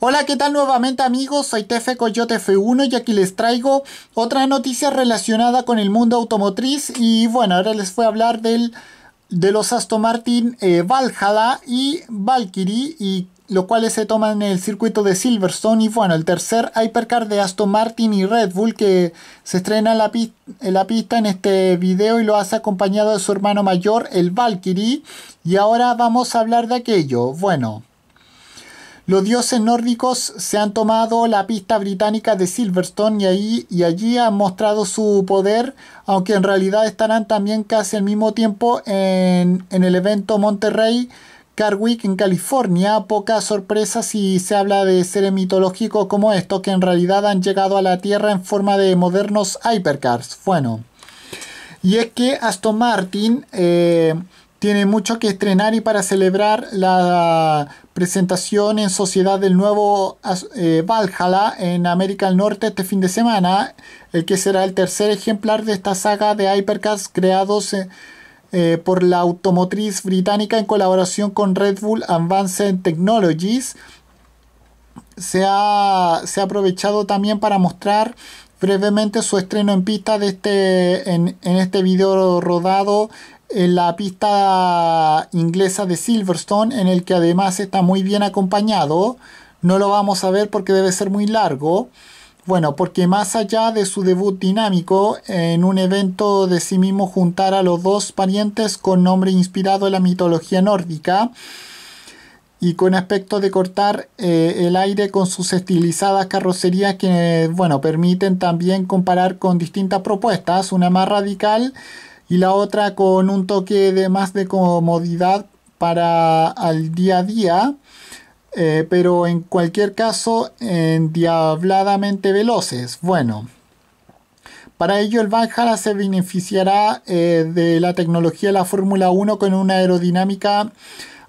Hola, ¿qué tal nuevamente amigos? Soy Tefe Coyote F1 y aquí les traigo otra noticia relacionada con el mundo automotriz y bueno, ahora les voy a hablar del, de los Aston Martin eh, Valhalla y Valkyrie y lo cuales se toman en el circuito de Silverstone y bueno, el tercer Hypercar de Aston Martin y Red Bull que se estrena en la pista en este video y lo hace acompañado de su hermano mayor, el Valkyrie y ahora vamos a hablar de aquello. Bueno. Los dioses nórdicos se han tomado la pista británica de Silverstone y, allí han mostrado su poder, aunque en realidad estarán también casi al mismo tiempo en, el evento Monterrey Car Week en California. Poca sorpresa si se habla de seres mitológicos como estos que en realidad han llegado a la Tierra en forma de modernos hypercars. Bueno, y es que Aston Martin... Eh, tiene mucho que estrenar y para celebrar la presentación en sociedad del nuevo eh, Valhalla en América del Norte este fin de semana, el que será el tercer ejemplar de esta saga de Hypercars creados eh, eh, por la automotriz británica en colaboración con Red Bull Advanced Technologies. Se ha, aprovechado también para mostrar brevemente su estreno en pista de este, en, en este video rodado en la pista inglesa de Silverstone, en el que además está muy bien acompañado. No lo vamos a ver porque debe ser muy largo. Bueno, porque más allá de su debut dinámico, en un evento de sí mismo juntar a los dos parientes con nombre inspirado en la mitología nórdica y con aspecto de cortar eh, el aire con sus estilizadas carrocerías que, bueno, permiten también comparar con distintas propuestas, una más radical y la otra con un toque de más de comodidad para el día a día, eh, pero en cualquier caso en diabladamente veloces. Bueno, para ello el Valhalla se beneficiará eh, de la tecnología de la Fórmula 1 con una aerodinámica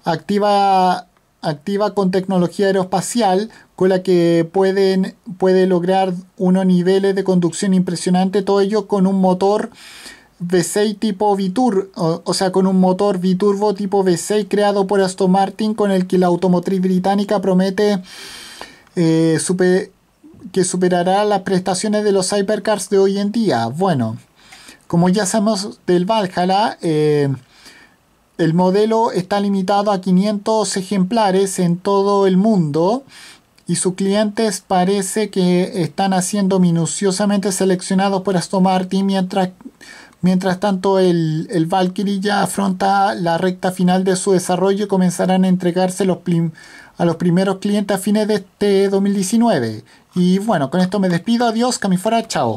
activa activa con tecnología aeroespacial con la que pueden, puede lograr unos niveles de conducción impresionante, todo ello con un motor V6 tipo v o, o, sea, con un motor V-Turbo tipo V6 creado por Aston Martin, con el que la automotriz británica promete eh, que superará las prestaciones de los hypercars de hoy en día. Bueno, como ya sabemos del Valhalla, eh, el modelo está limitado a 500 ejemplares en todo el mundo y sus clientes parece que están haciendo minuciosamente seleccionados por Aston Martin mientras Mientras tanto, el, el, Valkyrie ya afronta la recta final de su desarrollo y comenzarán a entregarse los a los primeros clientes a fines de este 2019. Y bueno, con esto me despido. Adiós, Camifora, chao.